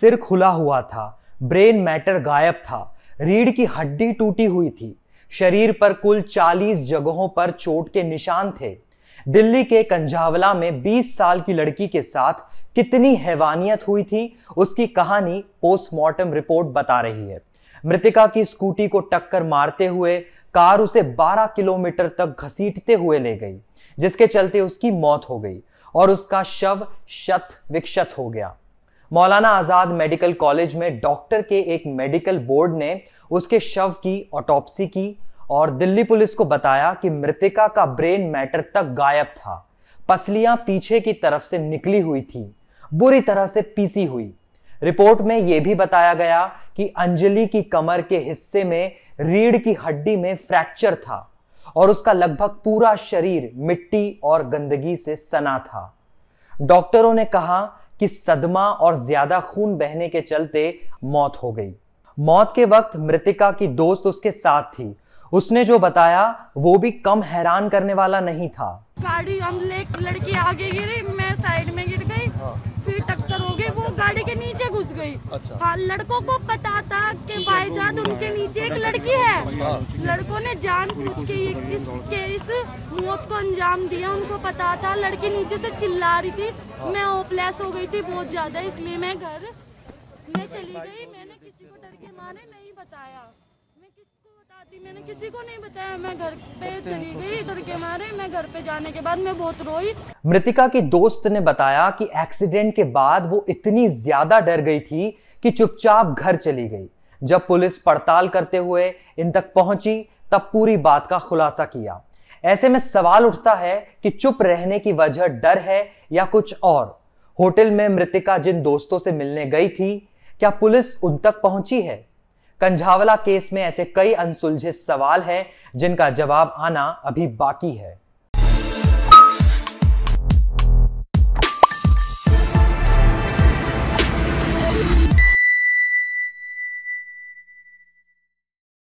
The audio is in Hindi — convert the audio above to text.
सिर खुला हुआ था ब्रेन मैटर गायब था रीढ़ की हड्डी टूटी हुई थी शरीर पर कुल 40 जगहों पर चोट के निशान थे दिल्ली के कंझावला में 20 साल की लड़की के साथ कितनी हैवानियत हुई थी उसकी कहानी पोस्टमार्टम रिपोर्ट बता रही है मृतिका की स्कूटी को टक्कर मारते हुए कार उसे 12 किलोमीटर तक घसीटते हुए ले गई जिसके चलते उसकी मौत हो गई और उसका शव शत विक्षत हो गया मौलाना आज़ाद मेडिकल कॉलेज में डॉक्टर के एक मेडिकल बोर्ड ने उसके शव की ऑटोपसी की और दिल्ली पुलिस को बताया कि मृतिका का ब्रेन मैटर तक गायब था पसलियां पीछे की तरफ से निकली हुई थी बुरी तरह से पीसी हुई रिपोर्ट में यह भी बताया गया कि अंजलि की कमर के हिस्से में रीढ़ की हड्डी में फ्रैक्चर था और उसका लगभग पूरा शरीर मिट्टी और गंदगी से सना था डॉक्टरों ने कहा कि सदमा और ज्यादा खून बहने के चलते मौत हो गई मौत के वक्त मृतिका की दोस्त उसके साथ थी उसने जो बताया वो भी कम हैरान करने वाला नहीं था गाड़ी हम ले लड़की आगे गिरी मैं साइड में गिर गई हाँ। फिर टक्कर हो गई वो गाड़ी के नीचे घुस गई अच्छा। हाँ, लड़कों को पता था कि जान नीचे एक लड़की है लड़कों ने जान पूछ के ये इस के इस मौत को अंजाम दिया उनको पता था लड़की नीचे से चिल्ला रही थी मैं ओपलेस हो गई थी बहुत ज्यादा इसलिए मैं घर मैं चली गई मैंने किसी को डर के मारे नहीं बताया मैं किसको बताती मैंने किसी को नहीं बताया मैं घर पे चली गई डर के मारे मैं घर पे जाने के बाद मैं बहुत रोई मृतिका की दोस्त ने बताया कि एक्सीडेंट के बाद वो इतनी ज्यादा डर गई थी कि चुपचाप घर चली गई जब पुलिस पड़ताल करते हुए इन तक पहुंची तब पूरी बात का खुलासा किया ऐसे में सवाल उठता है कि चुप रहने की वजह डर है या कुछ और होटल में मृतिका जिन दोस्तों से मिलने गई थी क्या पुलिस उन तक पहुंची है कंझावला केस में ऐसे कई अनसुलझे सवाल हैं जिनका जवाब आना अभी बाकी है